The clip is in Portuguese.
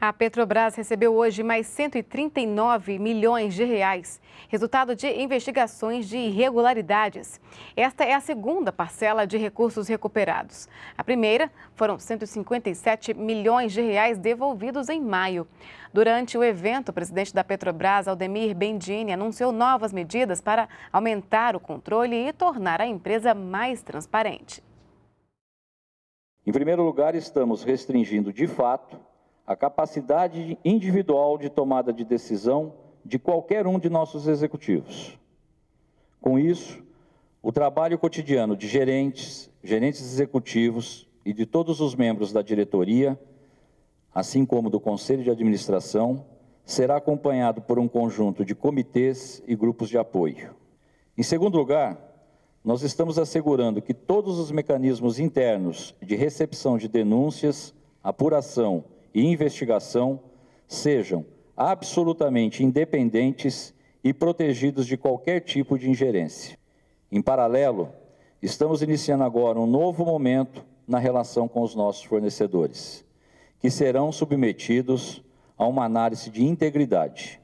A Petrobras recebeu hoje mais 139 milhões de reais, resultado de investigações de irregularidades. Esta é a segunda parcela de recursos recuperados. A primeira foram 157 milhões de reais devolvidos em maio. Durante o evento, o presidente da Petrobras, Aldemir Bendini, anunciou novas medidas para aumentar o controle e tornar a empresa mais transparente. Em primeiro lugar, estamos restringindo de fato a capacidade individual de tomada de decisão de qualquer um de nossos executivos. Com isso, o trabalho cotidiano de gerentes, gerentes executivos e de todos os membros da diretoria, assim como do conselho de administração, será acompanhado por um conjunto de comitês e grupos de apoio. Em segundo lugar, nós estamos assegurando que todos os mecanismos internos de recepção de denúncias, apuração e investigação sejam absolutamente independentes e protegidos de qualquer tipo de ingerência. Em paralelo, estamos iniciando agora um novo momento na relação com os nossos fornecedores, que serão submetidos a uma análise de integridade.